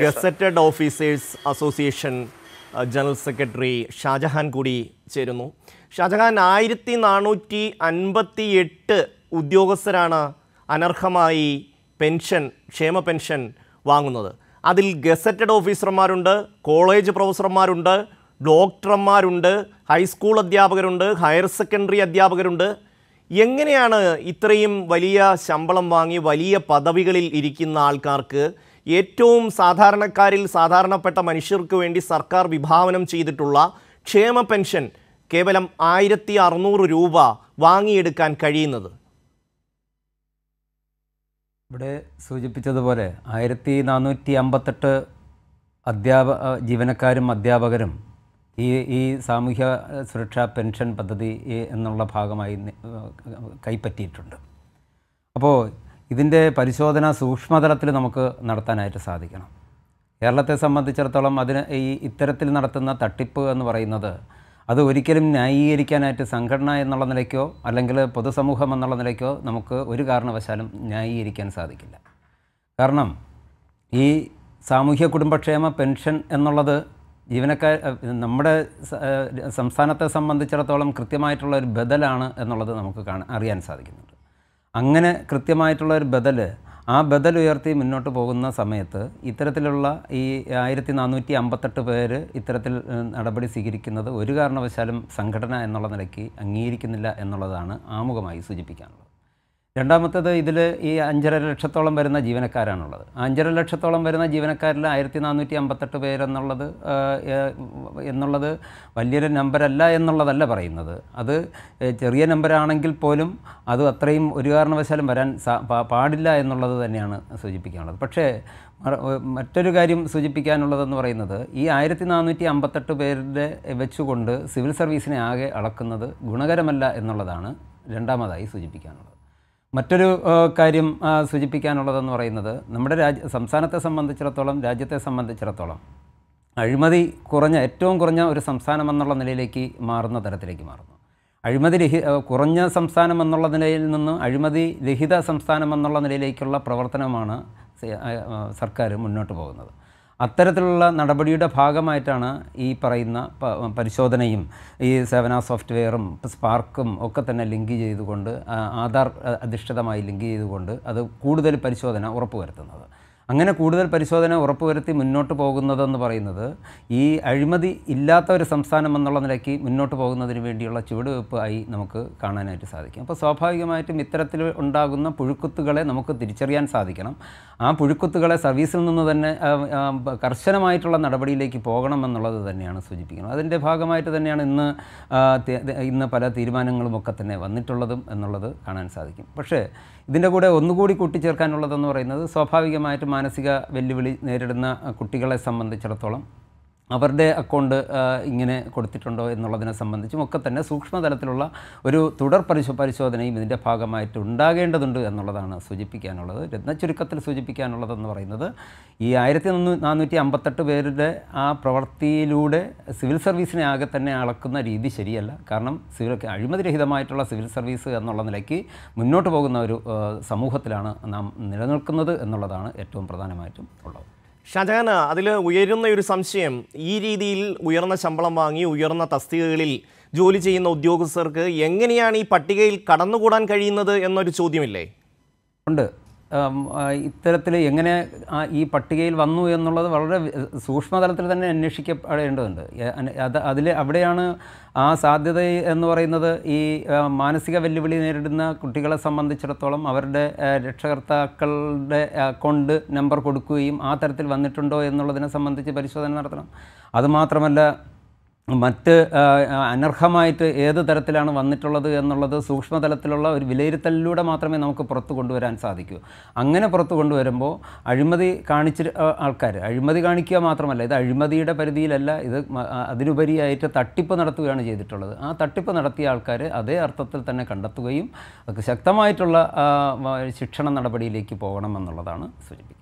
gazetted officers association general secretary Shajahan കൂടി ചേരുന്നു ഷാജഹാൻ ആയിരത്തി നാനൂറ്റി അൻപത്തി എട്ട് ഉദ്യോഗസ്ഥരാണ് അനർഹമായി പെൻഷൻ ക്ഷേമ പെൻഷൻ വാങ്ങുന്നത് അതിൽ ഗസറ്റഡ് ഓഫീസർമാരുണ്ട് കോളേജ് പ്രൊഫസർമാരുണ്ട് ഡോക്ടർമാരുണ്ട് ഹൈസ്കൂൾ അധ്യാപകരുണ്ട് ഹയർ സെക്കൻഡറി അധ്യാപകരുണ്ട് എങ്ങനെയാണ് ഇത്രയും വലിയ ശമ്പളം വാങ്ങി വലിയ പദവികളിൽ ഇരിക്കുന്ന ആൾക്കാർക്ക് ഏറ്റവും സാധാരണക്കാരിൽ സാധാരണപ്പെട്ട മനുഷ്യർക്ക് വേണ്ടി സർക്കാർ വിഭാവനം ചെയ്തിട്ടുള്ള ക്ഷേമ പെൻഷൻ കേവലം ആയിരത്തി അറുന്നൂറ് രൂപ വാങ്ങിയെടുക്കാൻ കഴിയുന്നത് ഇവിടെ സൂചിപ്പിച്ചതുപോലെ ആയിരത്തി നാനൂറ്റി അമ്പത്തെട്ട് അധ്യാപ ജീവനക്കാരും അധ്യാപകരും ഈ ഈ സാമൂഹ്യ സുരക്ഷാ പെൻഷൻ പദ്ധതി എന്നുള്ള ഭാഗമായി കൈപ്പറ്റിയിട്ടുണ്ട് അപ്പോൾ ഇതിൻ്റെ പരിശോധന സൂക്ഷ്മതലത്തിൽ നമുക്ക് നടത്താനായിട്ട് സാധിക്കണം കേരളത്തെ സംബന്ധിച്ചിടത്തോളം അതിന് ഈ ഇത്തരത്തിൽ നടത്തുന്ന തട്ടിപ്പ് എന്ന് പറയുന്നത് അത് ഒരിക്കലും ന്യായീകരിക്കാനായിട്ട് സംഘടന എന്നുള്ള നിലയ്ക്കോ അല്ലെങ്കിൽ പൊതുസമൂഹം എന്നുള്ള നിലയ്ക്കോ നമുക്ക് ഒരു കാരണവശാലും ന്യായീകരിക്കാൻ സാധിക്കില്ല കാരണം ഈ സാമൂഹ്യ കുടുംബക്ഷേമ പെൻഷൻ എന്നുള്ളത് ജീവനക്കാർ നമ്മുടെ സംസ്ഥാനത്തെ സംബന്ധിച്ചിടത്തോളം കൃത്യമായിട്ടുള്ള ഒരു ബദലാണ് എന്നുള്ളത് നമുക്ക് കാണാൻ അറിയാൻ സാധിക്കുന്നുണ്ട് അങ്ങനെ കൃത്യമായിട്ടുള്ള ഒരു ബദൽ ആ ബദൽ ഉയർത്തി മുന്നോട്ട് പോകുന്ന സമയത്ത് ഇത്തരത്തിലുള്ള ഈ ആയിരത്തി നാനൂറ്റി അമ്പത്തെട്ട് പേര് ഇത്തരത്തിൽ നടപടി സ്വീകരിക്കുന്നത് ഒരു കാരണവശാലും സംഘടന എന്നുള്ള നിലയ്ക്ക് അംഗീകരിക്കുന്നില്ല എന്നുള്ളതാണ് ആമുഖമായി സൂചിപ്പിക്കാനുള്ളത് രണ്ടാമത്തേത് ഇതിൽ ഈ അഞ്ചര ലക്ഷത്തോളം വരുന്ന ജീവനക്കാരാണുള്ളത് അഞ്ചര ലക്ഷത്തോളം വരുന്ന ജീവനക്കാരിൽ ആയിരത്തി നാനൂറ്റി അമ്പത്തെട്ട് പേരെന്നുള്ളത് എന്നുള്ളത് വലിയൊരു നമ്പരല്ല എന്നുള്ളതല്ല പറയുന്നത് അത് ചെറിയ നമ്പരാണെങ്കിൽ പോലും അത് അത്രയും ഒരു കാരണവശാലും വരാൻ പാടില്ല എന്നുള്ളത് തന്നെയാണ് സൂചിപ്പിക്കാനുള്ളത് പക്ഷേ മറ്റൊരു കാര്യം സൂചിപ്പിക്കാനുള്ളതെന്ന് പറയുന്നത് ഈ ആയിരത്തി നാനൂറ്റി അമ്പത്തെട്ട് പേരുടെ വെച്ചുകൊണ്ട് സിവിൽ സർവീസിനെ ആകെ അളക്കുന്നത് ഗുണകരമല്ല എന്നുള്ളതാണ് രണ്ടാമതായി സൂചിപ്പിക്കാനുള്ളത് മറ്റൊരു കാര്യം സൂചിപ്പിക്കാനുള്ളതെന്ന് പറയുന്നത് നമ്മുടെ രാജ്യ സംസ്ഥാനത്തെ സംബന്ധിച്ചിടത്തോളം രാജ്യത്തെ സംബന്ധിച്ചിടത്തോളം അഴിമതി കുറഞ്ഞ ഏറ്റവും കുറഞ്ഞ ഒരു സംസ്ഥാനം എന്നുള്ള നിലയിലേക്ക് മാറുന്ന തരത്തിലേക്ക് മാറുന്നു അഴിമതി രഹി കുറഞ്ഞ സംസ്ഥാനം എന്നുള്ള നിലയിൽ നിന്ന് അഴിമതി രഹിത സംസ്ഥാനം എന്നുള്ള നിലയിലേക്കുള്ള പ്രവർത്തനമാണ് സർക്കാർ മുന്നോട്ട് പോകുന്നത് അത്തരത്തിലുള്ള നടപടിയുടെ ഭാഗമായിട്ടാണ് ഈ പറയുന്ന പരിശോധനയും ഈ സേവന സോഫ്റ്റ്വെയറും സ്പാർക്കും ഒക്കെ തന്നെ ലിങ്ക് ചെയ്തുകൊണ്ട് ആധാർ അധിഷ്ഠിതമായി ലിങ്ക് ചെയ്തുകൊണ്ട് അത് കൂടുതൽ പരിശോധന ഉറപ്പുവരുത്തുന്നത് അങ്ങനെ കൂടുതൽ പരിശോധന ഉറപ്പുവരുത്തി മുന്നോട്ട് പോകുന്നതെന്ന് പറയുന്നത് ഈ അഴിമതി ഇല്ലാത്ത ഒരു സംസ്ഥാനം എന്നുള്ള നിലയ്ക്ക് മുന്നോട്ട് പോകുന്നതിന് വേണ്ടിയുള്ള ചുവടുവെപ്പ് ആയി നമുക്ക് കാണാനായിട്ട് സാധിക്കും അപ്പോൾ സ്വാഭാവികമായിട്ടും ഇത്തരത്തിൽ ഉണ്ടാകുന്ന പുഴുക്കുത്തുകളെ നമുക്ക് തിരിച്ചറിയാൻ സാധിക്കണം ആ പുഴുക്കുത്തുകളെ സർവീസിൽ നിന്ന് തന്നെ കർശനമായിട്ടുള്ള നടപടിയിലേക്ക് പോകണം എന്നുള്ളത് തന്നെയാണ് സൂചിപ്പിക്കുന്നത് അതിൻ്റെ ഭാഗമായിട്ട് തന്നെയാണ് ഇന്ന് ഇന്ന് പല തീരുമാനങ്ങളുമൊക്കെ തന്നെ വന്നിട്ടുള്ളതും എന്നുള്ളത് കാണാൻ സാധിക്കും പക്ഷേ ഇതിൻ്റെ കൂടെ ഒന്നുകൂടി കൂട്ടിച്ചേർക്കാനുള്ളതെന്ന് പറയുന്നത് സ്വാഭാവികമായിട്ടും മാനസിക വെല്ലുവിളി നേരിടുന്ന കുട്ടികളെ സംബന്ധിച്ചിടത്തോളം അവരുടെ അക്കൗണ്ട് ഇങ്ങനെ കൊടുത്തിട്ടുണ്ടോ എന്നുള്ളതിനെ സംബന്ധിച്ചും ഒക്കെ തന്നെ സൂക്ഷ്മതലത്തിലുള്ള ഒരു തുടർ പരിശോ പരിശോധനയും ഇതിൻ്റെ ഭാഗമായിട്ട് ഉണ്ടാകേണ്ടതുണ്ട് എന്നുള്ളതാണ് സൂചിപ്പിക്കാനുള്ളത് രത്നച്ചുരുക്കത്തിൽ സൂചിപ്പിക്കാനുള്ളതെന്ന് പറയുന്നത് ഈ ആയിരത്തി നാനൂറ്റി അമ്പത്തെട്ട് പേരുടെ ആ പ്രവൃത്തിയിലൂടെ സിവിൽ സർവീസിനെ ആകെ തന്നെ അളക്കുന്ന രീതി ശരിയല്ല കാരണം സിവിൽ അഴിമതിരഹിതമായിട്ടുള്ള സിവിൽ സർവീസ് എന്നുള്ള നിലയ്ക്ക് മുന്നോട്ട് പോകുന്ന ഒരു സമൂഹത്തിലാണ് നാം നിലനിൽക്കുന്നത് എന്നുള്ളതാണ് ഏറ്റവും പ്രധാനമായിട്ടും ഉള്ളത് ഷാജഹാന് അതിൽ ഉയരുന്ന ഒരു സംശയം ഈ രീതിയിൽ ഉയർന്ന ശമ്പളം വാങ്ങി ഉയർന്ന തസ്തികകളിൽ ജോലി ചെയ്യുന്ന ഉദ്യോഗസ്ഥർക്ക് എങ്ങനെയാണ് ഈ പട്ടികയിൽ കടന്നുകൂടാൻ കഴിയുന്നത് എന്നൊരു ചോദ്യമില്ലേ ഉണ്ട് ഇത്തരത്തിൽ എങ്ങനെ ഈ പട്ടികയിൽ വന്നു എന്നുള്ളത് വളരെ സൂക്ഷ്മതലത്തിൽ തന്നെ അന്വേഷിക്കപ്പെടേണ്ടതുണ്ട് അത് അതിൽ അവിടെയാണ് ആ സാധ്യത എന്ന് പറയുന്നത് ഈ മാനസിക വെല്ലുവിളി നേരിടുന്ന കുട്ടികളെ സംബന്ധിച്ചിടത്തോളം അവരുടെ രക്ഷകർത്താക്കളുടെ അക്കൗണ്ട് നമ്പർ കൊടുക്കുകയും ആ തരത്തിൽ വന്നിട്ടുണ്ടോ എന്നുള്ളതിനെ സംബന്ധിച്ച് പരിശോധന നടത്തണം അതുമാത്രമല്ല മറ്റ് അനർഹമായിട്ട് ഏത് തരത്തിലാണ് വന്നിട്ടുള്ളത് എന്നുള്ളത് സൂക്ഷ്മതലത്തിലുള്ള ഒരു വിലയിരുത്തലിലൂടെ മാത്രമേ നമുക്ക് പുറത്തു കൊണ്ടുവരാൻ സാധിക്കൂ അങ്ങനെ പുറത്തു കൊണ്ടുവരുമ്പോൾ അഴിമതി കാണിച്ച ആൾക്കാർ അഴിമതി കാണിക്കുക മാത്രമല്ല ഇത് അഴിമതിയുടെ പരിധിയിലല്ല ഇത് അതിനുപരിയായിട്ട് തട്ടിപ്പ് നടത്തുകയാണ് ചെയ്തിട്ടുള്ളത് ആ തട്ടിപ്പ് നടത്തിയ ആൾക്കാർ അതേ അർത്ഥത്തിൽ തന്നെ കണ്ടെത്തുകയും ശക്തമായിട്ടുള്ള ശിക്ഷണ നടപടിയിലേക്ക് പോകണമെന്നുള്ളതാണ് സൂചിപ്പിക്കുന്നത്